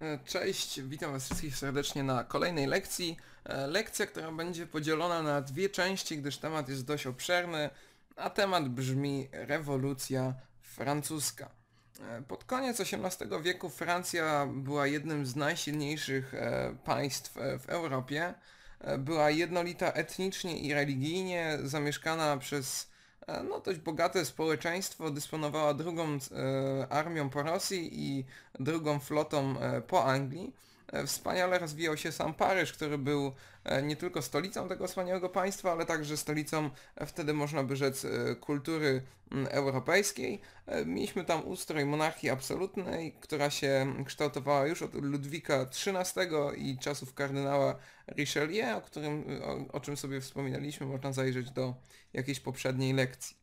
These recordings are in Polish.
E, cześć, witam Was wszystkich serdecznie na kolejnej lekcji. E, lekcja, która będzie podzielona na dwie części, gdyż temat jest dość obszerny, a temat brzmi rewolucja francuska. E, pod koniec XVIII wieku Francja była jednym z najsilniejszych państw w Europie. Była jednolita etnicznie i religijnie, zamieszkana przez E, no, dość bogate społeczeństwo dysponowało drugą e, armią po Rosji i drugą flotą e, po Anglii. E, wspaniale rozwijał się sam Paryż, który był e, nie tylko stolicą tego wspaniałego państwa, ale także stolicą, e, wtedy można by rzec, kultury europejskiej. Mieliśmy tam ustroj monarchii absolutnej, która się kształtowała już od Ludwika XIII i czasów kardynała Richelieu, o, którym, o, o czym sobie wspominaliśmy, można zajrzeć do jakiejś poprzedniej lekcji.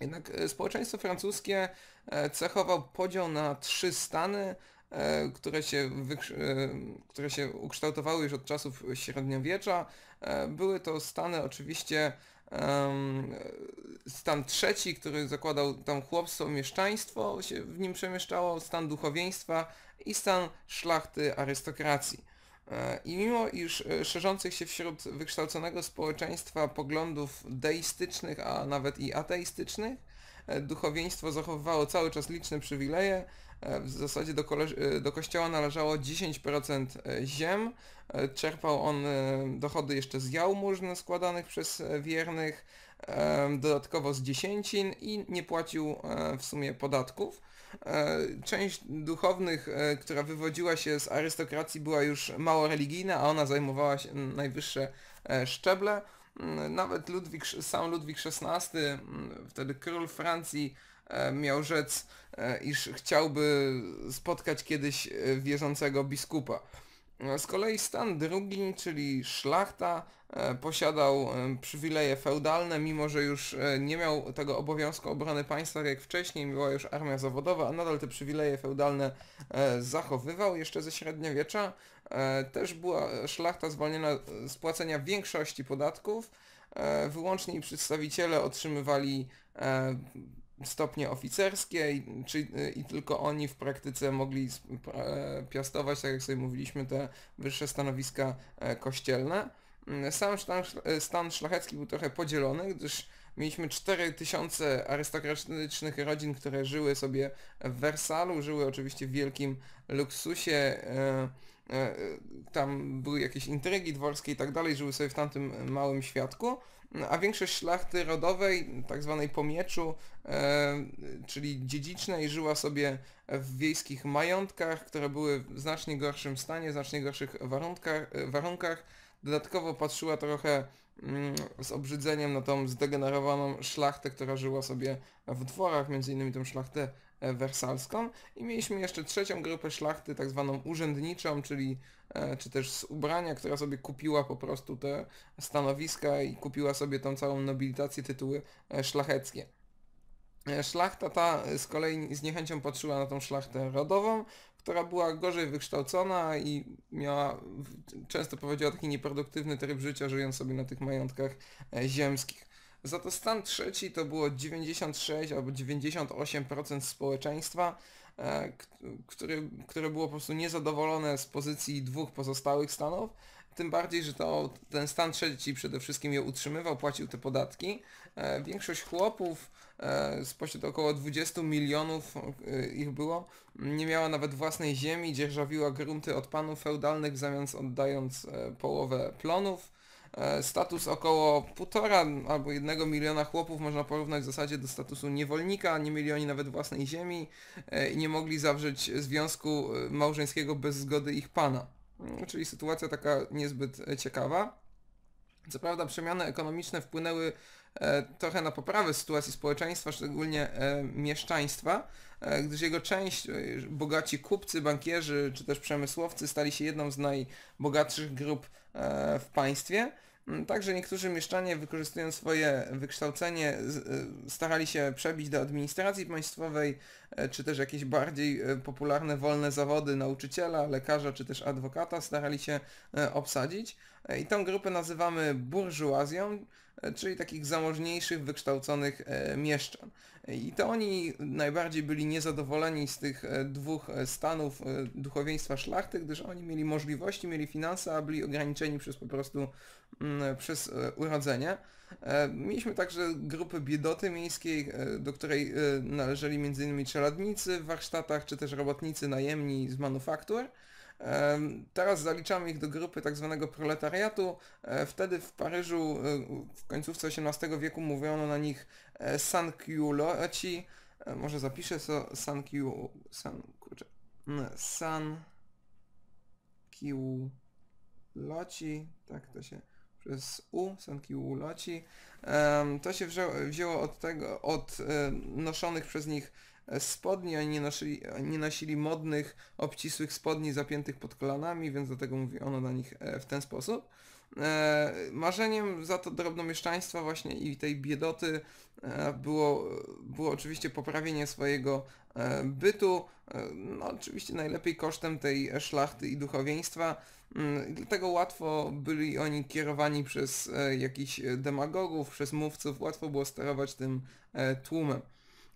Jednak społeczeństwo francuskie cechował podział na trzy stany, E, które się, e, które się ukształtowały już od czasów średniowiecza. E, były to Stany oczywiście stan trzeci, który zakładał tam chłopstwo, mieszczaństwo się w nim przemieszczało, stan duchowieństwa i stan szlachty arystokracji. I mimo iż szerzących się wśród wykształconego społeczeństwa poglądów deistycznych, a nawet i ateistycznych, duchowieństwo zachowywało cały czas liczne przywileje, E, w zasadzie do, e, do kościoła należało 10% e, ziem. Czerpał on dochody jeszcze z jałmużn składanych przez wiernych, dodatkowo z dziesięcin i nie płacił w sumie podatków. Część duchownych, która wywodziła się z arystokracji była już mało religijna, a ona zajmowała się najwyższe szczeble. Mm, nawet Ludwik, sam Ludwik XVI, mm, wtedy król Francji, E, miał rzec, e, iż chciałby spotkać kiedyś e, wierzącego biskupa. Z kolei stan drugi, czyli szlachta, posiadał przywileje feudalne, mimo że już nie miał tego obowiązku obrony państwa jak wcześniej, była już armia zawodowa, a nadal te przywileje feudalne zachowywał jeszcze ze średniowiecza. Też była szlachta zwolniona z płacenia większości podatków, wyłącznie przedstawiciele otrzymywali stopnie oficerskie i, czy, i tylko oni w praktyce mogli piastować, tak jak sobie mówiliśmy, te wyższe stanowiska e, kościelne. Mm, sam stan, e, stan szlachecki był trochę podzielony, gdyż mieliśmy 4000 arystokratycznych rodzin, które żyły sobie w Wersalu, żyły oczywiście w wielkim luksusie e, E, e, tam były jakieś intrygi dworskie i tak dalej, żyły sobie w tamtym małym światku, a większość szlachty rodowej, tak zwanej pomieczu, e, czyli dziedzicznej, żyła sobie w wiejskich majątkach, które były w znacznie gorszym stanie, znacznie gorszych warunkach, warunkach. Dodatkowo patrzyła trochę mm, z obrzydzeniem na tą zdegenerowaną szlachtę, która żyła sobie w dworach, między innymi tą szlachtę E, wersalską i mieliśmy jeszcze trzecią grupę szlachty, tak zwaną urzędniczą, czyli e, czy też z ubrania, która sobie kupiła po prostu te stanowiska i kupiła sobie tą całą nobilitację, tytuły e, szlacheckie. Szlachta ta z kolei z niechęcią patrzyła na tą szlachtę rodową, która była gorzej wykształcona i miała, często prowadziła taki nieproduktywny tryb życia, żyjąc sobie na tych majątkach ziemskich. Za to stan trzeci to było 96 albo 98% społeczeństwa, e, które które było po prostu niezadowolone z pozycji dwóch pozostałych stanów, tym bardziej, że to, ten stan trzeci przede wszystkim je utrzymywał, płacił te podatki. E, większość chłopów e, spośród około 20 milionów ich było, nie miała nawet własnej ziemi, dzierżawiła grunty od panów feudalnych, zamiast oddając połowę plonów E, status około 1,5 albo 1 miliona chłopów można porównać w zasadzie do statusu niewolnika, nie mieli oni nawet własnej ziemi e, i nie mogli zawrzeć związku e, małżeńskiego bez zgody ich pana. Mm, czyli sytuacja taka niezbyt ciekawa. Co prawda przemiany ekonomiczne wpłynęły E, trochę na poprawę sytuacji społeczeństwa, szczególnie e, mieszczaństwa, e, gdyż jego część, bogaci kupcy, bankierzy czy też przemysłowcy stali się jedną z najbogatszych grup w państwie. Mm, także niektórzy mieszczanie, wykorzystując swoje wykształcenie, starali się przebić do administracji państwowej, czy też jakieś bardziej popularne wolne zawody nauczyciela, lekarza, czy też adwokata starali się obsadzić. I tą grupę nazywamy burżuazją, E, czyli takich zamożniejszych, wykształconych e, mieszczan. I to oni najbardziej byli niezadowoleni z tych e, dwóch stanów duchowieństwa szlachty, gdyż oni mieli możliwości, mieli finanse, a byli ograniczeni przez po prostu mm, przez urodzenie. Mieliśmy także grupę biedoty miejskiej, do której należeli m.in. czeladnicy w warsztatach, czy też robotnicy najemni z manufaktur. Teraz zaliczamy ich do grupy tak zwanego proletariatu. E, wtedy w Paryżu e, w końcówce XVIII wieku mówiono na nich e, sankiuloci. Może zapiszę so sankiu... san... kurczę... Tak to się przez U, sankiuloci. To się wzięło od tego, od noszonych przez nich spodni, oni nie nosili, nie nosili modnych, obcisłych spodni zapiętych pod kolanami, więc dlatego mówi ono na nich e, w ten sposób. E, marzeniem za to drobnomieszczaństwa właśnie i tej biedoty e, było, było oczywiście poprawienie swojego bytu, no oczywiście najlepiej kosztem tej szlachty i duchowieństwa, mm, dlatego łatwo byli oni kierowani przez jakichś demagogów, przez mówców, łatwo było sterować tym tłumem.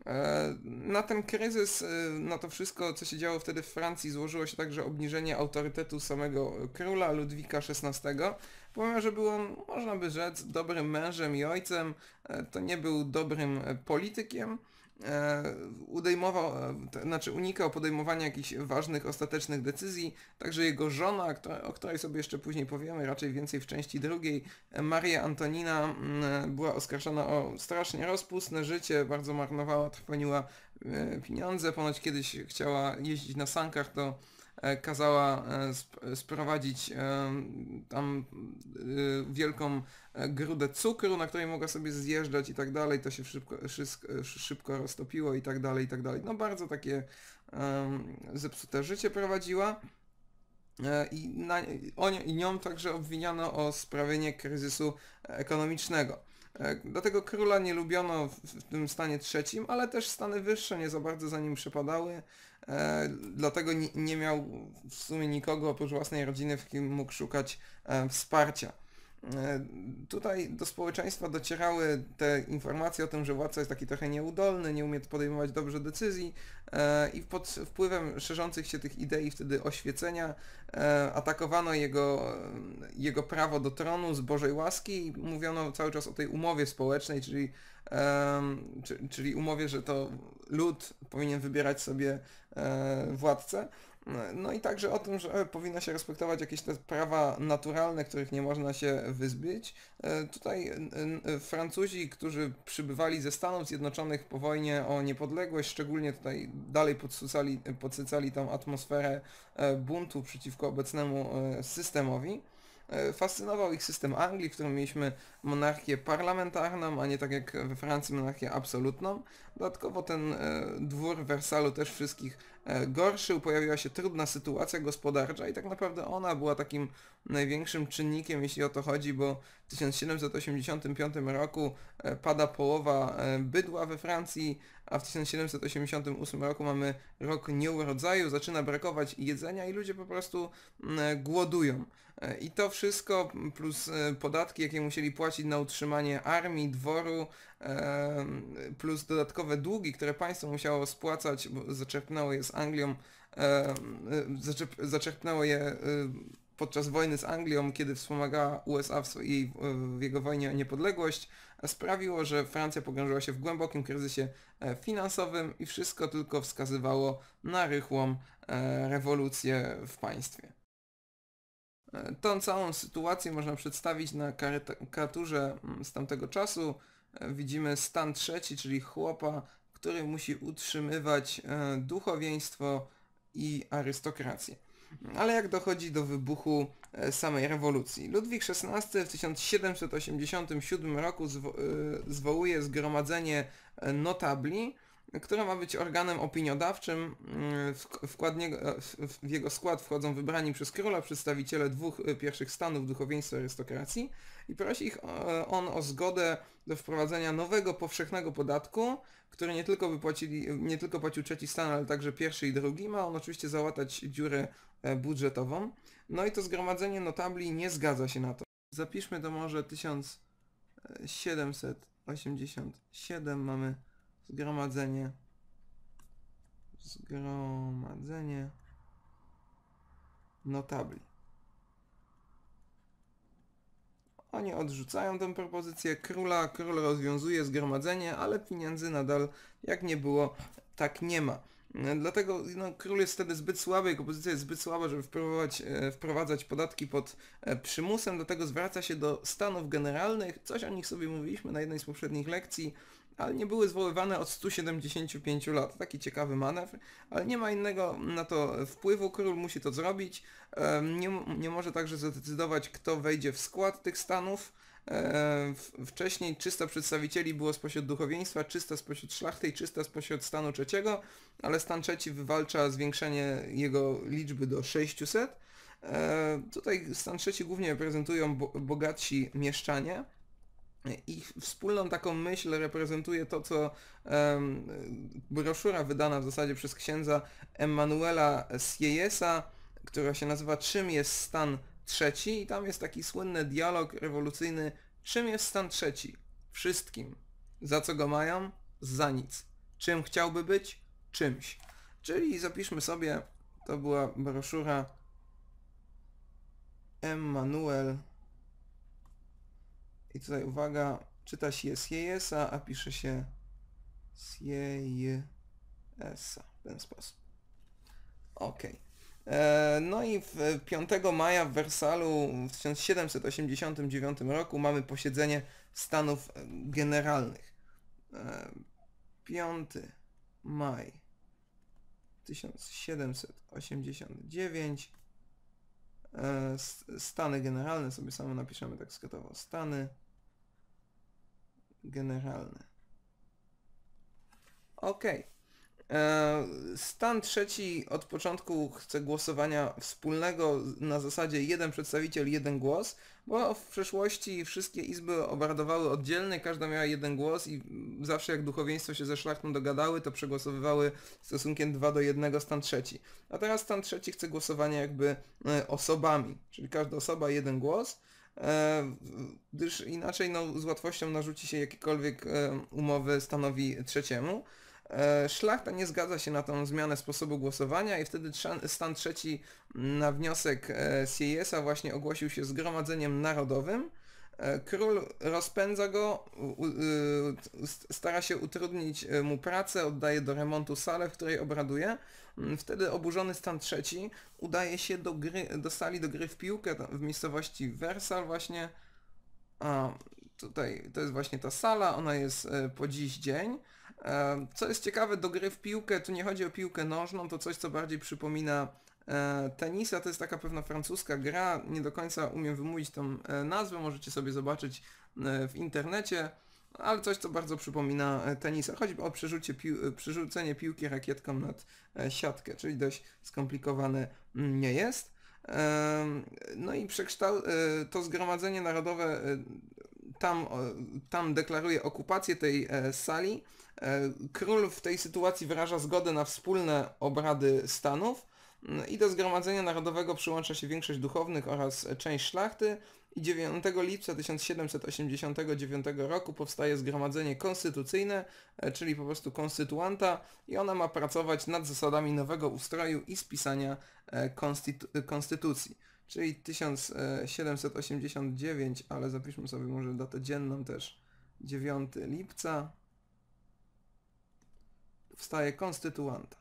E, na ten kryzys, e, na to wszystko, co się działo wtedy w Francji, złożyło się także obniżenie autorytetu samego króla Ludwika XVI, pomimo, że był on, można by rzec, dobrym mężem i ojcem, e, to nie był dobrym politykiem, E, udejmował, e, znaczy unikał podejmowania jakichś ważnych, ostatecznych decyzji. Także jego żona, o której sobie jeszcze później powiemy, raczej więcej w części drugiej, e, Maria Antonina mm, była oskarżona o strasznie rozpustne życie, bardzo marnowała, trwoniła pieniądze, ponoć kiedyś chciała jeździć na sankach do E, kazała e, sprowadzić e, tam wielką grudę cukru, na której mogła sobie zjeżdżać i tak dalej, to się szybko, szybko roztopiło i tak dalej, i tak dalej. No bardzo takie zepsute życie prowadziła. I, na, I nią także obwiniano o sprawienie kryzysu ekonomicznego. Tak, dlatego króla nie lubiono w tym stanie trzecim, ale też stany wyższe nie za bardzo za nim przepadały, e, dlatego nie miał w sumie nikogo oprócz własnej rodziny, w kim mógł szukać e, wsparcia. E, tutaj do społeczeństwa docierały te informacje o tym, że władca jest taki trochę nieudolny, nie umie podejmować dobrze decyzji e, i pod wpływem szerzących się tych idei wtedy oświecenia e, atakowano jego, jego prawo do tronu z Bożej łaski i mówiono cały czas o tej umowie społecznej, czyli czyli umowie, że to lud powinien wybierać sobie e, władcę. No i także o tym, że powinno się respektować jakieś te prawa naturalne, których nie można się wyzbyć. E, tutaj e, Francuzi, którzy przybywali ze Stanów Zjednoczonych po wojnie o niepodległość, szczególnie tutaj dalej podsycali, podsycali tam atmosferę buntu przeciwko obecnemu systemowi. E, fascynował ich system Anglii, w którym mieliśmy monarchię parlamentarną, a nie tak jak we Francji monarchię absolutną. Dodatkowo ten e, dwór Wersalu też wszystkich e, gorszył, pojawiła się trudna sytuacja gospodarcza i tak naprawdę ona była takim największym czynnikiem, jeśli o to chodzi, bo w 1785 roku pada połowa bydła we Francji, a w 1788 roku mamy rok nieurodzaju, zaczyna brakować jedzenia i ludzie po prostu mm, głodują. E, I to wszystko plus e, podatki, jakie musieli płacić na utrzymanie armii, dworu, e, plus dodatkowe długi, które państwo musiało spłacać, bo zaczerpnęło je z Anglią, zaczerpnęło je podczas wojny z Anglią, kiedy wspomagała USA w, w jego wojnie o niepodległość, sprawiło, że Francja pogrążyła się w głębokim kryzysie e, finansowym i wszystko tylko wskazywało na rychłą e, rewolucję w państwie. E, tą całą sytuację można przedstawić na karykaturze mm, z tamtego czasu. Widzimy stan trzeci, czyli chłopa, który musi utrzymywać duchowieństwo i arystokrację ale jak dochodzi do wybuchu e, samej rewolucji. Ludwik XVI w 1787 roku zwo e, zwołuje zgromadzenie e, notabli, które ma być organem opiniodawczym. Mm, w, jego skład wchodzą wybrani przez króla przedstawiciele dwóch pierwszych stanów duchowieństwa arystokracji i prosi ich on o zgodę do wprowadzenia nowego powszechnego podatku, który nie tylko, by nie tylko płacił trzeci stan, ale także pierwszy i drugi. Ma on oczywiście załatać dziurę E, budżetową. No i to zgromadzenie notabli nie zgadza się na to. Zapiszmy to może 1787 mamy zgromadzenie zgromadzenie notabli. Oni odrzucają tę propozycję króla, król rozwiązuje zgromadzenie, ale pieniędzy nadal jak nie było, tak nie ma. E, dlatego no, król jest wtedy zbyt słaby, jego pozycja jest zbyt słaba, żeby wprowadzać, e, wprowadzać podatki pod e, przymusem, dlatego zwraca się do stanów generalnych, coś o nich sobie mówiliśmy na jednej z poprzednich lekcji, ale nie były zwoływane od 175 lat. Taki ciekawy manewr, ale nie ma innego na to wpływu, król musi to zrobić, nie, nie może także zadecydować kto wejdzie w skład tych stanów, E, wcześniej 300 przedstawicieli było spośród duchowieństwa, 300 spośród szlachty i 300 spośród stanu trzeciego, ale stan trzeci wywalcza zwiększenie jego liczby do 600. E, tutaj stan trzeci głównie reprezentują bogatsi mieszczanie, ich wspólną taką myśl reprezentuje to, co um, broszura wydana w zasadzie przez księdza Emanuela Siejesa, która się nazywa Czym jest stan trzeci i tam jest taki słynny dialog rewolucyjny Czym jest stan trzeci? Wszystkim. Za co go mają? Za nic. Czym chciałby być? Czymś. Czyli zapiszmy sobie, to była broszura Emmanuel i tutaj uwaga, czyta się Siejesa, a pisze się Siejesa w ten sposób. Okej. Okay. E, no i 5 maja w Wersalu w 1789 roku mamy posiedzenie Stanów e, Generalnych. 5 e, maj 1789 Stany Generalne, sobie samo napiszemy tak skrótowo. Stany Generalne. Okej. Okay. E, stan trzeci od początku chce głosowania wspólnego na zasadzie jeden przedstawiciel, jeden głos, bo w przeszłości wszystkie izby obradowały oddzielnie, każda miała jeden głos i zawsze jak duchowieństwo się ze szlachtą dogadały, to przegłosowywały stosunkiem 2 do 1 stan trzeci. A teraz stan trzeci chce głosowania jakby e, osobami, czyli każda osoba jeden głos e, gdyż inaczej no, z łatwością narzuci się jakiekolwiek umowy stanowi trzeciemu. E, szlachta nie zgadza się na tą zmianę sposobu głosowania i wtedy stan trzeci na wniosek e, CIS-a właśnie ogłosił się zgromadzeniem narodowym. E, król rozpędza go, stara się utrudnić mu pracę, oddaje do remontu salę, w której obraduje. Mm, wtedy oburzony stan trzeci udaje się do, gry, do sali do gry w piłkę w miejscowości Wersal właśnie. A, tutaj to jest właśnie ta sala, ona jest po dziś dzień. E, co jest ciekawe, do gry w piłkę, tu nie chodzi o piłkę nożną, to coś co bardziej przypomina e, tenisa, to jest taka pewna francuska gra, nie do końca umiem wymówić tą e, nazwę, możecie sobie zobaczyć w internecie, ale coś co bardzo przypomina tenisa. Chodzi o przerzucie pił przerzucenie piłki rakietką nad siatkę, czyli dość skomplikowane mm, nie jest. No i to Zgromadzenie Narodowe tam, tam deklaruje okupację tej sali E, król w tej sytuacji wyraża zgodę na wspólne obrady stanów mm, i do Zgromadzenia Narodowego przyłącza się większość duchownych oraz część szlachty i 9 lipca 1789 roku powstaje Zgromadzenie Konstytucyjne, e, czyli po prostu konstytuanta i ona ma pracować nad zasadami nowego ustroju i spisania e, konstytu- konstytucji. Czyli 1789, ale zapiszmy sobie może datę dzienną też 9 lipca wstaje konstytuanta.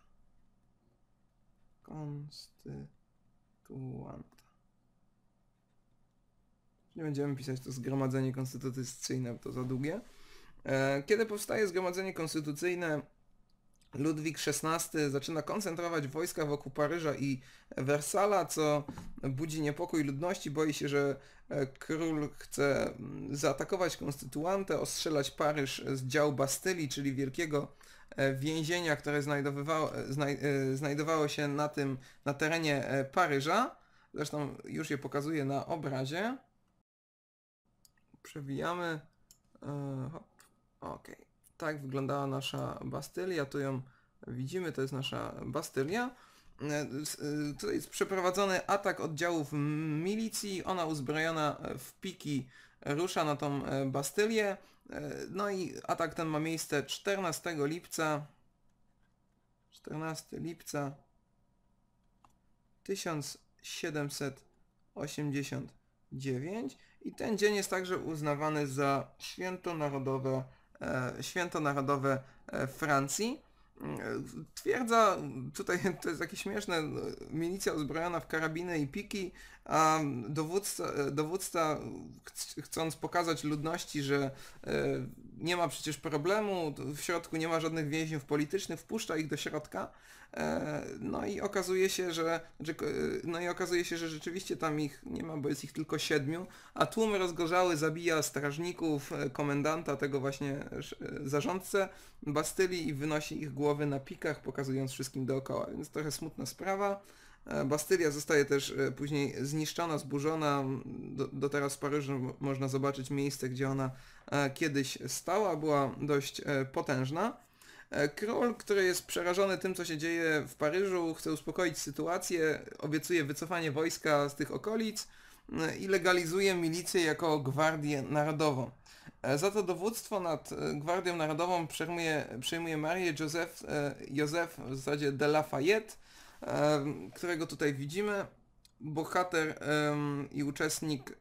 Konstytuanta. Nie będziemy pisać to zgromadzenie konstytucyjne, bo to za długie. E, kiedy powstaje zgromadzenie konstytucyjne, Ludwik XVI zaczyna koncentrować wojska wokół Paryża i Wersala, co budzi niepokój ludności. Boi się, że e, król chce mm, zaatakować konstytuantę, ostrzelać Paryż z dział Bastylii, czyli wielkiego E, więzienia, które znajdowało, e, znaj, e, znajdowało się na tym, na terenie Paryża. Zresztą już je pokazuję na obrazie. Przewijamy. Okej. Tak wyglądała nasza Bastylia. Tu ją widzimy, to jest nasza Bastylia. Tutaj jest przeprowadzony atak oddziałów milicji, ona uzbrojona w piki rusza na tą e, Bastylię. E, no i atak ten ma miejsce 14 lipca 14 lipca 1789 i ten dzień jest także uznawany za święto narodowe, e, święto narodowe Francji. Twierdza, tutaj to jest takie śmieszne, milicja uzbrojona w karabiny i piki, a dowódca, dowódca chcąc pokazać ludności, że e, nie ma przecież problemu, w środku nie ma żadnych więźniów politycznych, wpuszcza ich do środka E, no i okazuje się, że znaczy, e, no i okazuje się, że rzeczywiście tam ich nie ma, bo jest ich tylko siedmiu, a tłum rozgorzały zabija strażników, e, komendanta, tego właśnie zarządcę Bastylii i wynosi ich głowy na pikach, pokazując wszystkim dookoła, więc trochę smutna sprawa. Bastylia zostaje też później zniszczona, zburzona. Do, do, teraz w Paryżu można zobaczyć miejsce, gdzie ona kiedyś stała, była dość potężna. E, król, który jest przerażony tym, co się dzieje w Paryżu, chce uspokoić sytuację, obiecuje wycofanie wojska z tych okolic mm, i legalizuje milicję jako Gwardię Narodową. E, za to dowództwo nad e, Gwardią Narodową przejmuje, przejmuje Marię Józef, Józef w zasadzie de Lafayette, którego tutaj widzimy, bohater i uczestnik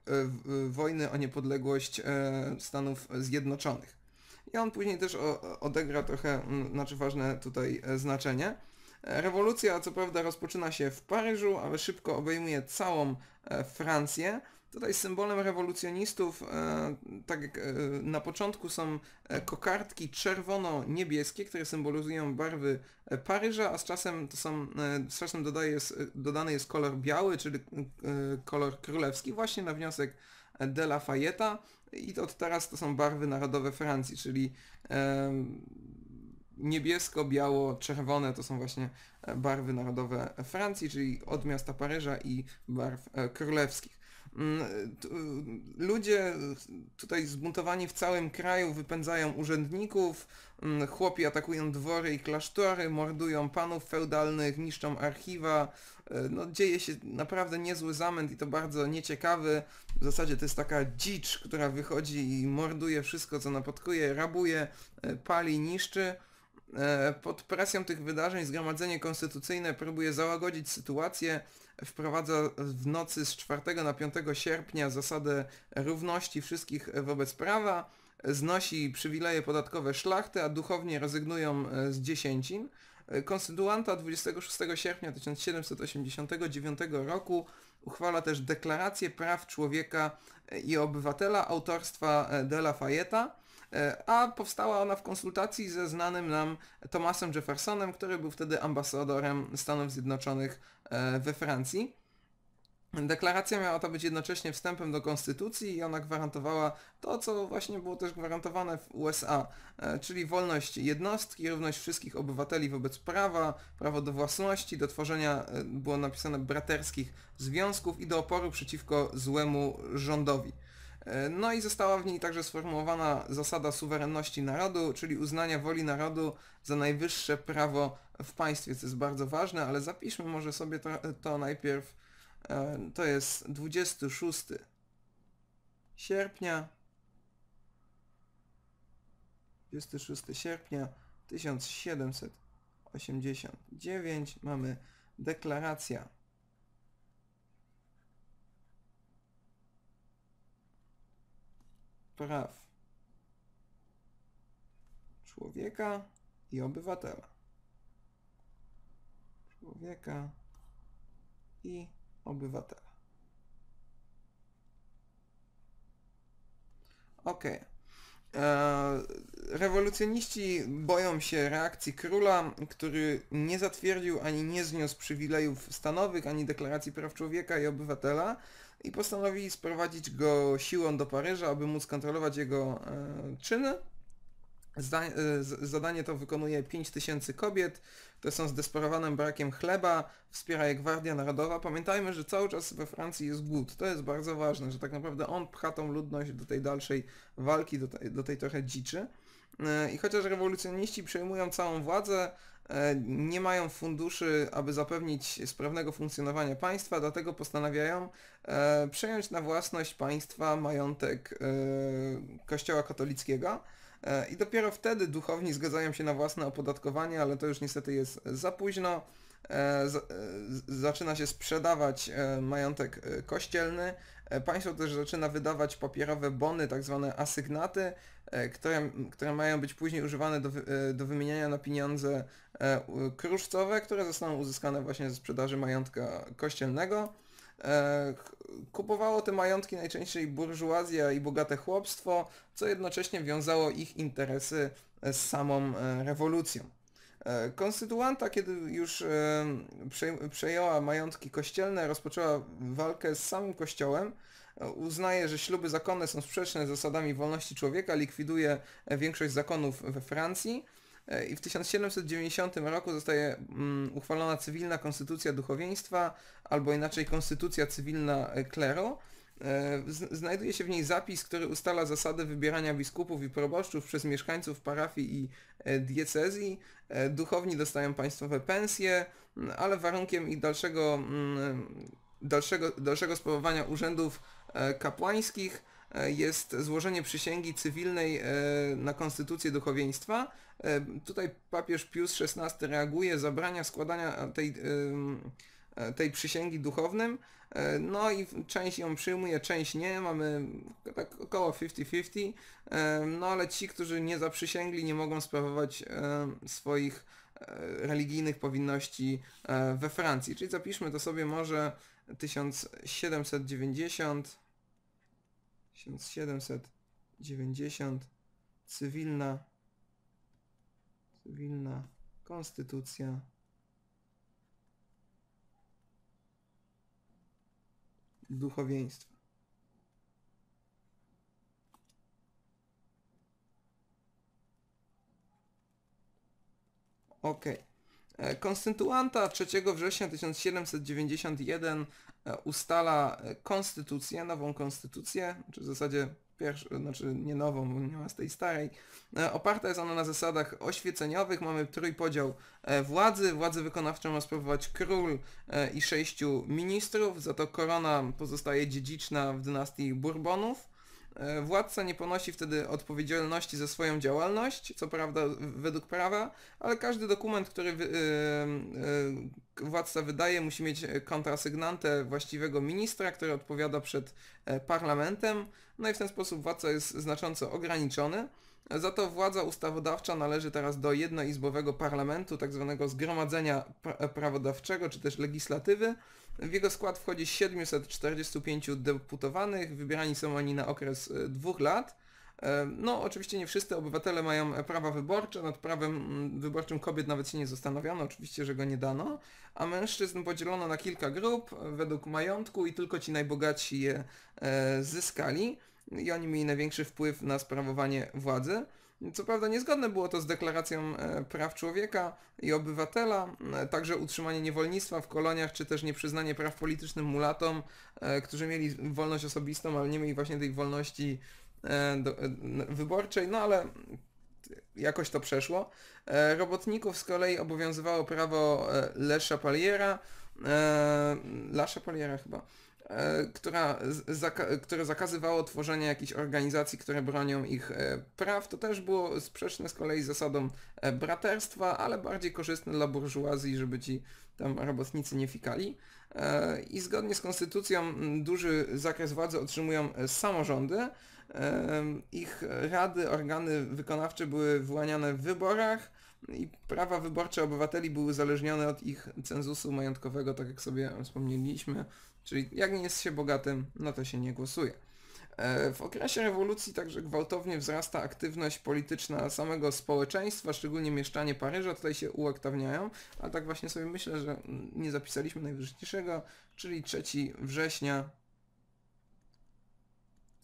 wojny o niepodległość Stanów Zjednoczonych i on później też odegra trochę, mm, znaczy ważne tutaj e, znaczenie. E, rewolucja co prawda rozpoczyna się w Paryżu, ale szybko obejmuje całą e, Francję. Tutaj symbolem rewolucjonistów, tak jak na początku są kokardki czerwono-niebieskie, które symbolizują barwy Paryża, a z czasem to są, z czasem dodaje, dodany jest kolor biały, czyli kolor królewski, właśnie na wniosek de la Fayette'a i to od teraz to są barwy narodowe Francji, czyli niebiesko, biało, czerwone to są właśnie e, barwy narodowe Francji, czyli od miasta Paryża i barw e, królewskich. Mm, ludzie tutaj zbuntowani w całym kraju wypędzają urzędników, mm, chłopi atakują dwory i klasztory, mordują panów feudalnych, niszczą archiwa. E, no, dzieje się naprawdę niezły zamęt i to bardzo nieciekawy. W zasadzie to jest taka dzicz, która wychodzi i morduje wszystko, co napotkuje, rabuje, e, pali, niszczy. E, pod presją tych wydarzeń Zgromadzenie Konstytucyjne próbuje załagodzić sytuację, wprowadza w nocy z 4 na 5 sierpnia zasadę równości wszystkich wobec prawa, znosi przywileje podatkowe szlachty, a duchownie rezygnują e, z dziesięcin. E, konstytuanta 26 sierpnia 1789 roku uchwala też deklarację praw człowieka i obywatela autorstwa de la Fayette'a. E, a powstała ona w konsultacji ze znanym nam Thomasem Jeffersonem, który był wtedy ambasadorem Stanów Zjednoczonych e, we Francji. Deklaracja miała to być jednocześnie wstępem do konstytucji i ona gwarantowała to, co właśnie było też gwarantowane w USA, e, czyli wolność jednostki, równość wszystkich obywateli wobec prawa, prawo do własności, do tworzenia, było napisane, braterskich związków i do oporu przeciwko złemu rządowi. E, no i została w niej także sformułowana zasada suwerenności narodu, czyli uznania woli narodu za najwyższe prawo w państwie, co jest bardzo ważne, ale zapiszmy może sobie to, to najpierw. E, to jest 26 sierpnia 26 sierpnia 1789 mamy deklaracja praw człowieka i obywatela. Człowieka i obywatela. Okej. E, rewolucjoniści boją się reakcji króla, który nie zatwierdził ani nie zniósł przywilejów stanowych, ani deklaracji praw człowieka i obywatela, i postanowili sprowadzić go siłą do Paryża, aby móc kontrolować jego e, czyny. Zda, e, zadanie to wykonuje 5000 kobiet, które są zdesperowanym brakiem chleba, wspiera je Gwardia Narodowa. Pamiętajmy, że cały czas we Francji jest głód. To jest bardzo ważne, że tak naprawdę on pcha tą ludność do tej dalszej walki, do, te, do tej trochę dziczy. E, I chociaż rewolucjoniści przejmują całą władzę, e, nie mają funduszy, aby zapewnić sprawnego funkcjonowania państwa, dlatego postanawiają E, przejąć na własność państwa majątek e, kościoła katolickiego. E, I dopiero wtedy duchowni zgadzają się na własne opodatkowanie, ale to już niestety jest za późno. Zaczyna się sprzedawać majątek kościelny. Państwo też zaczyna wydawać papierowe bony, tak zwane asygnaty, które, które mają być później używane do, do wymieniania na pieniądze kruszcowe, które zostaną uzyskane właśnie ze sprzedaży majątka kościelnego. E, kupowało te majątki najczęściej burżuazja i bogate chłopstwo, co jednocześnie wiązało ich interesy z samą e, rewolucją. E, konstytuanta, kiedy już przejęła majątki kościelne, rozpoczęła walkę z samym kościołem, uznaje, że śluby zakonne są sprzeczne z zasadami wolności człowieka, likwiduje większość zakonów we Francji, E, i w 1790 roku zostaje mm, uchwalona cywilna konstytucja duchowieństwa, albo inaczej konstytucja cywilna e, kleru. E, znajduje się w niej zapis, który ustala zasady wybierania biskupów i proboszczów przez mieszkańców parafii i diecezji. Duchowni dostają państwowe pensje, ale warunkiem ich dalszego, dalszego, dalszego sprawowania urzędów kapłańskich jest złożenie przysięgi cywilnej e, na konstytucję duchowieństwa. E, tutaj papież Pius XVI reaguje, zabrania składania tej, e, tej przysięgi duchownym, no i część ją przyjmuje, część nie, mamy tak około 50-50, no ale ci, którzy nie zaprzysięgli, nie mogą sprawować swoich religijnych powinności we Francji. Czyli zapiszmy to sobie może 1790 1790, cywilna, cywilna konstytucja. duchowieństwa. Ok. E, konstytuanta 3 września 1791 E, ustala e, konstytucję, nową konstytucję, czy w zasadzie pierwszą, znaczy nie nową, bo nie ma z tej starej. E, oparta jest ona na zasadach oświeceniowych, mamy trójpodział władzy. Władzę wykonawczą ma sprawować król i sześciu ministrów, za to korona pozostaje dziedziczna w dynastii Bourbonów. E, władca nie ponosi wtedy odpowiedzialności za swoją działalność, co prawda według prawa, ale każdy dokument, który e, e, władca wydaje, musi mieć kontrasygnantę właściwego ministra, który odpowiada przed parlamentem. No i w ten sposób władca jest znacząco ograniczony. Za to władza ustawodawcza należy teraz do jednoizbowego parlamentu, tak zwanego zgromadzenia prawodawczego czy też legislatywy. W jego skład wchodzi 745 deputowanych, wybierani są oni na okres e, dwóch lat. E, no oczywiście nie wszyscy obywatele mają prawa wyborcze, nad prawem mm, wyborczym kobiet nawet się nie zastanawiano, oczywiście, że go nie dano, a mężczyzn podzielono na kilka grup e, według majątku i tylko ci najbogatsi je zyskali i oni mieli największy wpływ na sprawowanie władzy. Co prawda niezgodne było to z deklaracją e, praw człowieka i obywatela, e, także utrzymanie niewolnictwa w koloniach, czy też nieprzyznanie praw politycznym mulatom, e, którzy mieli wolność osobistą, ale nie mieli właśnie tej wolności wyborczej, no ale jakoś to przeszło. Robotników z kolei obowiązywało prawo Le Chapeliera, La Chapeliera chyba, E, która, zaka które zakazywało tworzenia jakichś organizacji, które bronią ich e, praw. To też było sprzeczne z kolei z zasadą e, braterstwa, ale bardziej korzystne dla burżuazji, żeby ci tam robotnicy nie fikali. I zgodnie z konstytucją duży zakres władzy otrzymują samorządy. Ich rady, organy wykonawcze były wyłaniane w wyborach i prawa wyborcze obywateli były uzależnione od ich cenzusu majątkowego, tak jak sobie wspomnieliśmy. Czyli jak nie jest się bogatym, no to się nie głosuje. E, w okresie rewolucji także gwałtownie wzrasta aktywność polityczna samego społeczeństwa, szczególnie mieszczanie Paryża tutaj się uaktawniają, a tak właśnie sobie myślę, że nie zapisaliśmy najwyższego, czyli 3 września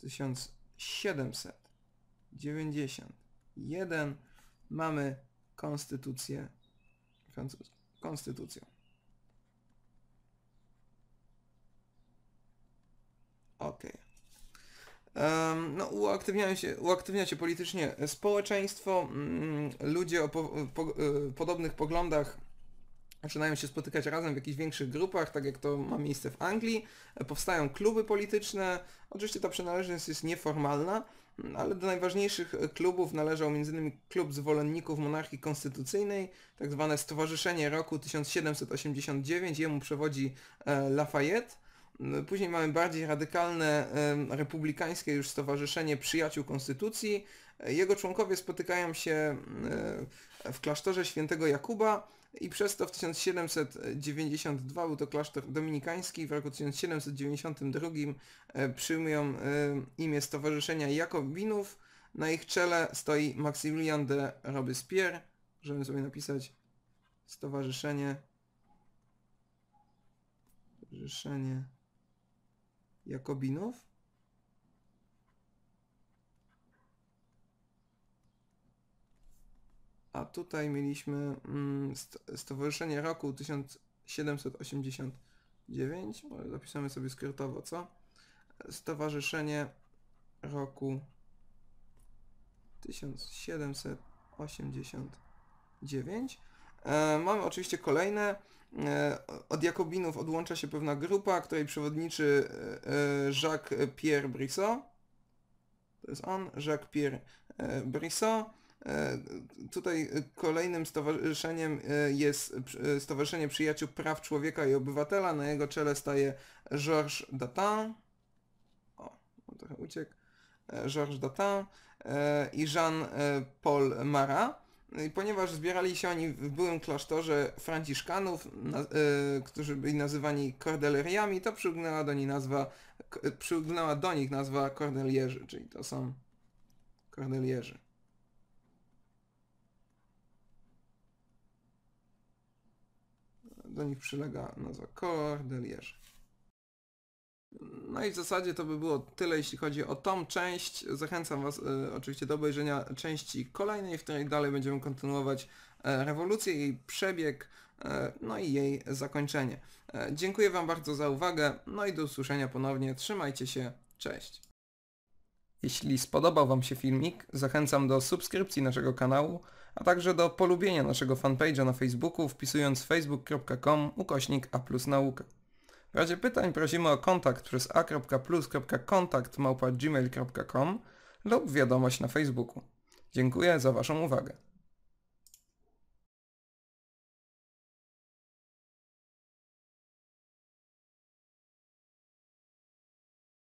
1791 mamy konstytucję francuską. OK. No, uaktywniają się, uaktywnia się politycznie społeczeństwo, mm, ludzie o po, e, po, e, podobnych poglądach zaczynają się spotykać razem w jakichś większych grupach, tak jak to ma miejsce w Anglii, e, powstają kluby polityczne, oczywiście ta przynależność jest nieformalna, mm, ale do najważniejszych klubów należał m.in. klub zwolenników monarchii konstytucyjnej, tak zwane Stowarzyszenie Roku 1789, jemu przewodzi Lafayette, Później mamy bardziej radykalne republikańskie już Stowarzyszenie Przyjaciół Konstytucji. Jego członkowie spotykają się w klasztorze świętego Jakuba i przez to w 1792, był to klasztor dominikański, w roku 1792 przyjmują imię Stowarzyszenia Jakobinów. Na ich czele stoi Maximilian de Robespierre. Możemy sobie napisać Stowarzyszenie Stowarzyszenie Jakobinów? A tutaj mieliśmy mm, Stowarzyszenie Roku 1789, Zapisamy zapiszemy sobie skrótowo, co? Stowarzyszenie Roku 1789. E, mamy oczywiście kolejne E, od Jakobinów odłącza się pewna grupa, której przewodniczy e, e, Jacques-Pierre Brissot. To jest on, Jacques-Pierre Brissot. Tutaj kolejnym stowarzyszeniem jest Stowarzyszenie Przyjaciół Praw Człowieka i Obywatela. Na jego czele staje Georges Datin. O, trochę uciekł. Georges Datin i Jean-Paul Marat. No ponieważ zbierali się oni w byłym klasztorze franciszkanów, na, y, którzy byli nazywani kordeleriami, to przygnęła do, nich nazwa, e, przygnęła do nich nazwa kordelierzy, czyli to są kordelierzy. Do nich przylega nazwa kordelierzy. No i w zasadzie to by było tyle, jeśli chodzi o tą część. Zachęcam Was e, oczywiście do obejrzenia części kolejnej, w której dalej będziemy kontynuować e, rewolucję, jej przebieg, e, no i jej zakończenie. E, dziękuję Wam bardzo za uwagę, no i do usłyszenia ponownie. Trzymajcie się, cześć! Jeśli spodobał Wam się filmik, zachęcam do subskrypcji naszego kanału, a także do polubienia naszego fanpage'a na Facebooku wpisując facebook.com ukośnik a nauka. W razie pytań prosimy o kontakt przez a.plus.kontakt.gmail.com lub wiadomość na Facebooku. Dziękuję za Waszą uwagę.